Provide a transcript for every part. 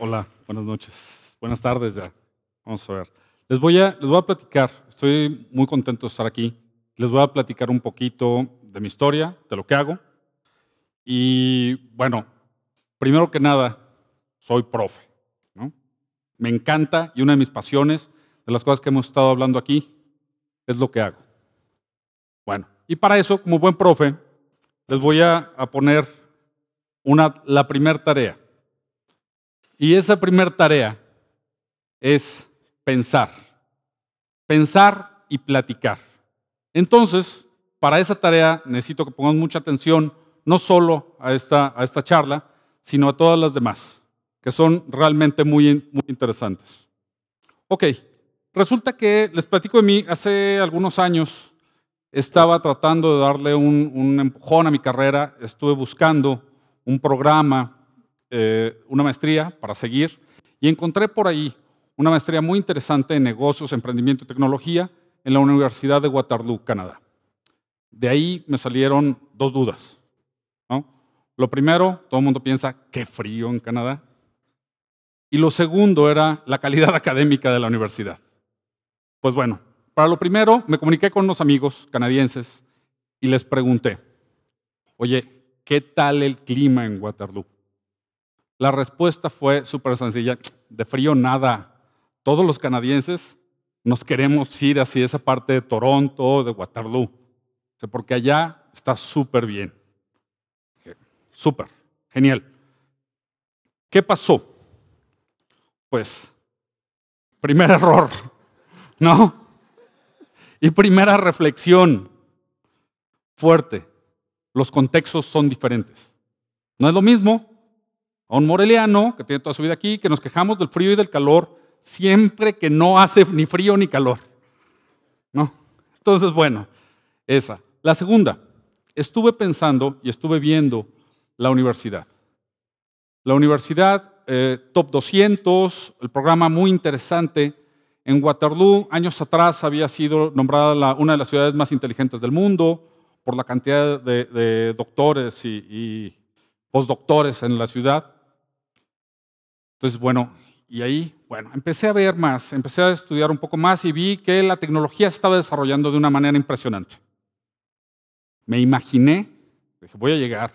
Hola, buenas noches. Buenas tardes ya. Vamos a ver. Les voy a, les voy a platicar, estoy muy contento de estar aquí. Les voy a platicar un poquito de mi historia, de lo que hago. Y bueno, primero que nada, soy profe. ¿no? Me encanta y una de mis pasiones, de las cosas que hemos estado hablando aquí, es lo que hago. Bueno, y para eso, como buen profe, les voy a, poner una, la primera tarea. Y esa primera tarea es pensar, pensar y platicar. Entonces, para esa tarea necesito que pongan mucha atención no solo a esta, charla, sino a todas las demás, que son realmente muy, muy interesantes. Ok, resulta que les platico de mí, hace algunos años estaba tratando de darle un empujón a mi carrera, estuve buscando un programa eh, una maestría para seguir y encontré por ahí una maestría muy interesante en negocios, emprendimiento y tecnología en la Universidad de Waterloo, Canadá. De ahí me salieron dos dudas. Lo primero, todo el mundo piensa, qué frío en Canadá. Y lo segundo era la calidad académica de la universidad. Pues bueno, para lo primero me comuniqué con unos amigos canadienses y les pregunté, oye, ¿qué tal el clima en Waterloo? La respuesta fue súper sencilla, de frío nada. Todos los canadienses nos queremos ir hacia esa parte de Toronto, de Waterloo, porque allá está súper bien. Súper, genial. ¿Qué pasó? Pues, primer error, ¿no? Y primera reflexión fuerte, los contextos son diferentes. No es lo mismo a un moreliano que tiene toda su vida aquí, que nos quejamos del frío y del calor siempre que no hace ni frío ni calor. ¿No? Entonces, bueno, esa. La segunda, estuve pensando y estuve viendo la universidad. La universidad, eh, top 200, el programa muy interesante. En Waterloo, años atrás, había sido nombrada una de las ciudades más inteligentes del mundo por la cantidad de, doctores y, y postdoctores en la ciudad. Entonces, bueno, y ahí, bueno, empecé a ver más, empecé a estudiar un poco más y vi que la tecnología se estaba desarrollando de una manera impresionante. Me imaginé, dije, voy a llegar.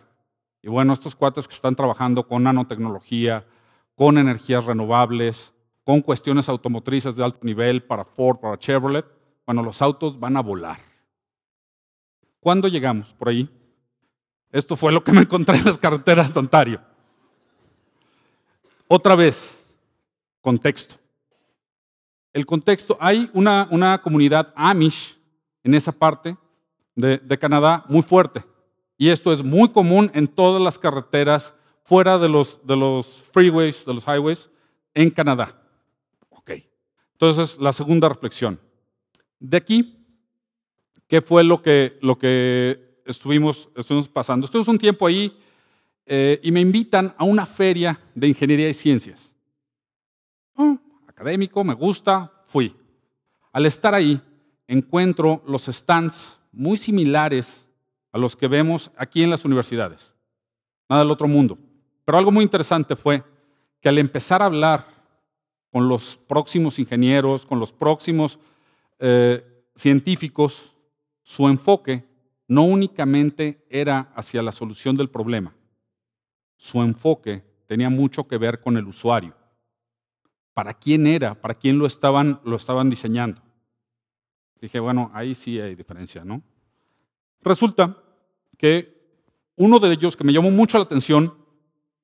Y bueno, estos cuates que están trabajando con nanotecnología, con energías renovables, con cuestiones automotrices de alto nivel para Ford, para Chevrolet, bueno, los autos van a volar. ¿Cuándo llegamos por ahí? Esto fue lo que me encontré en las carreteras de Ontario. Otra vez, contexto. El contexto, hay una, una comunidad Amish en esa parte de, de Canadá muy fuerte. Y esto es muy común en todas las carreteras fuera de los, de los freeways, de los highways, en Canadá. Ok. Entonces, la segunda reflexión. De aquí, ¿qué fue lo que, lo que estuvimos, estuvimos pasando? Estuvimos un tiempo ahí eh, y me invitan a una feria de ingeniería y ciencias. Mm, académico, me gusta, fui. Al estar ahí, encuentro los stands muy similares a los que vemos aquí en las universidades. Nada del otro mundo. Pero algo muy interesante fue que al empezar a hablar con los próximos ingenieros, con los próximos eh, científicos, su enfoque no únicamente era hacia la solución del problema, su enfoque tenía mucho que ver con el usuario. ¿Para quién era? ¿Para quién lo estaban, lo estaban diseñando? Dije, bueno, ahí sí hay diferencia, ¿no? Resulta que uno de ellos que me llamó mucho la atención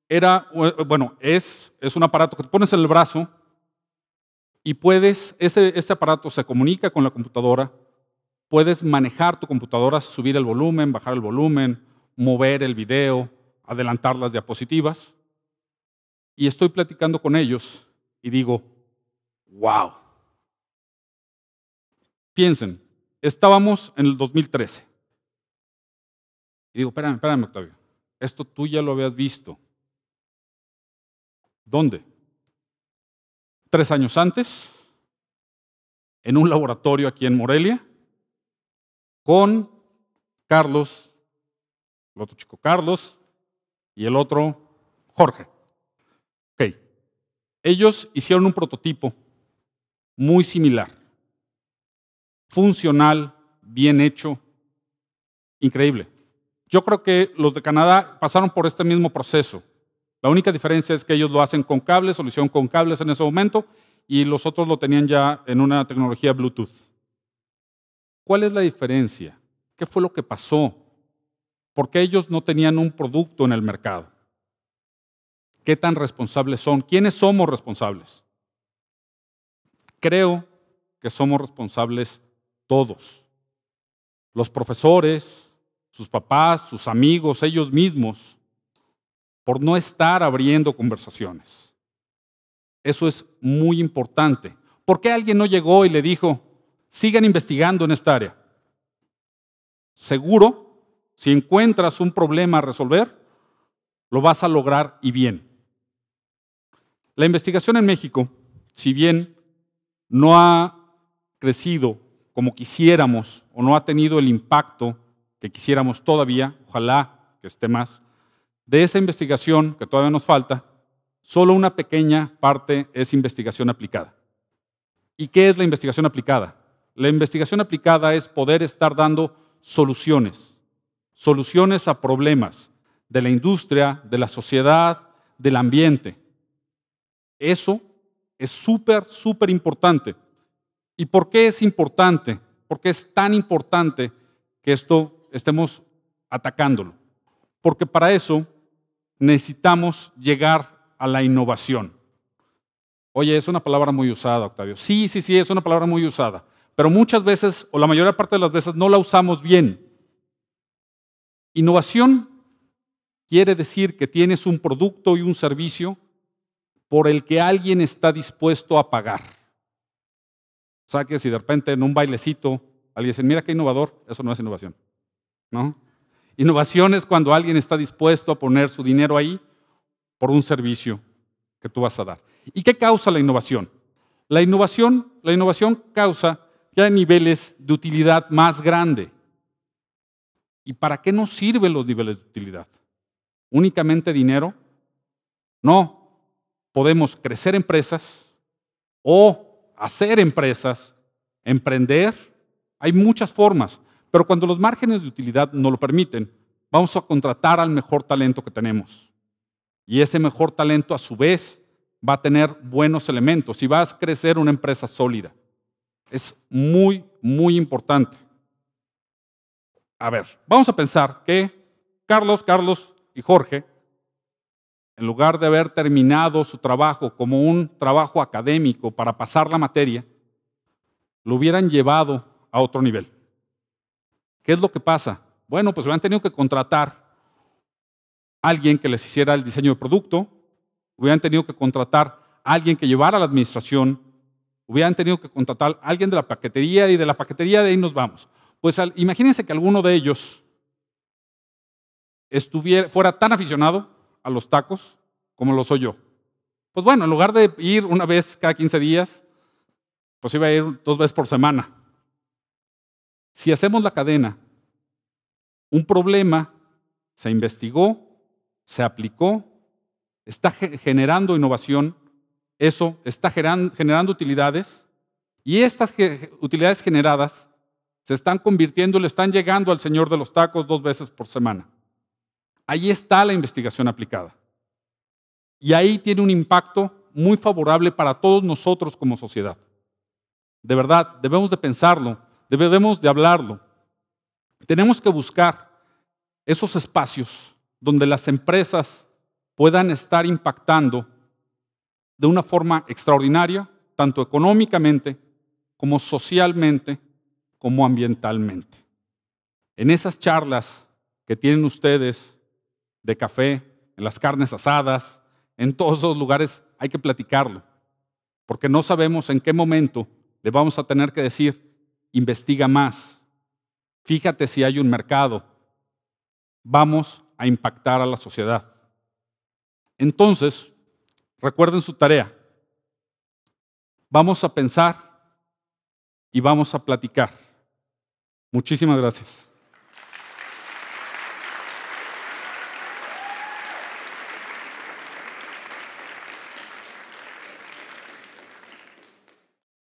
era, eh, bueno, es, es un aparato que te pones en el brazo y puedes, ese, este aparato se comunica con la computadora, puedes manejar tu computadora, subir el volumen, bajar el volumen, mover el video, adelantar las diapositivas y estoy platicando con ellos y digo, wow. Piensen, estábamos en el 2013. Y digo, espérame, espérame, Octavio, esto tú ya lo habías visto. ¿Dónde? Tres años antes, en un laboratorio aquí en Morelia, con Carlos, el otro chico Carlos, y el otro Jorge. Ok. Ellos hicieron un prototipo muy similar, funcional, bien hecho, increíble. Yo creo que los de Canadá pasaron por este mismo proceso. La única diferencia es que ellos lo hacen con cables, solución con cables en ese momento, y los otros lo tenían ya en una tecnología Bluetooth. ¿Cuál es la diferencia? ¿Qué fue lo que pasó? porque ellos no tenían un producto en el mercado. ¿Qué tan responsables son? ¿Quiénes somos responsables? Creo que somos responsables todos. Los profesores, sus papás, sus amigos, ellos mismos, por no estar abriendo conversaciones. Eso es muy importante. ¿Por qué alguien no llegó y le dijo, sigan investigando en esta área? Seguro si encuentras un problema a resolver, lo vas a lograr y bien. La investigación en México, si bien no ha crecido como quisiéramos o no ha tenido el impacto que quisiéramos todavía, ojalá que esté más, de esa investigación que todavía nos falta, solo una pequeña parte es investigación aplicada. ¿Y qué es la investigación aplicada? La investigación aplicada es poder estar dando soluciones, soluciones a problemas de la industria, de la sociedad, del ambiente. Eso es súper, súper importante. ¿Y por qué es importante? ¿Por qué es tan importante que esto estemos atacándolo? Porque para eso necesitamos llegar a la innovación. Oye, es una palabra muy usada, Octavio. Sí, sí, sí, es una palabra muy usada. Pero muchas veces, o la mayor parte de las veces, no la usamos bien. Innovación quiere decir que tienes un producto y un servicio por el que alguien está dispuesto a pagar. O sea que si de repente en un bailecito alguien dice, mira qué innovador, eso no es innovación. ¿no? Innovación es cuando alguien está dispuesto a poner su dinero ahí por un servicio que tú vas a dar. ¿Y qué causa la innovación? La innovación, la innovación causa que hay niveles de utilidad más grande. ¿Y para qué nos sirven los niveles de utilidad? ¿Únicamente dinero? No. Podemos crecer empresas o hacer empresas, emprender. Hay muchas formas, pero cuando los márgenes de utilidad no lo permiten, vamos a contratar al mejor talento que tenemos. Y ese mejor talento a su vez va a tener buenos elementos y vas a crecer una empresa sólida. Es muy, muy importante a ver, vamos a pensar que Carlos, Carlos y Jorge, en lugar de haber terminado su trabajo como un trabajo académico para pasar la materia, lo hubieran llevado a otro nivel. ¿Qué es lo que pasa? Bueno, pues hubieran tenido que contratar a alguien que les hiciera el diseño de producto, hubieran tenido que contratar a alguien que llevara la administración, hubieran tenido que contratar a alguien de la paquetería y de la paquetería de ahí nos vamos. Pues imagínense que alguno de ellos estuviera, fuera tan aficionado a los tacos como lo soy yo. Pues bueno, en lugar de ir una vez cada 15 días, pues iba a ir dos veces por semana. Si hacemos la cadena, un problema se investigó, se aplicó, está generando innovación, eso está generando utilidades, y estas utilidades generadas se están convirtiendo y le están llegando al señor de los tacos dos veces por semana. Ahí está la investigación aplicada. Y ahí tiene un impacto muy favorable para todos nosotros como sociedad. De verdad, debemos de pensarlo, debemos de hablarlo. Tenemos que buscar esos espacios donde las empresas puedan estar impactando de una forma extraordinaria, tanto económicamente como socialmente como ambientalmente. En esas charlas que tienen ustedes de café, en las carnes asadas, en todos esos lugares hay que platicarlo, porque no sabemos en qué momento le vamos a tener que decir, investiga más, fíjate si hay un mercado, vamos a impactar a la sociedad. Entonces, recuerden su tarea. Vamos a pensar y vamos a platicar. Muchísimas gracias.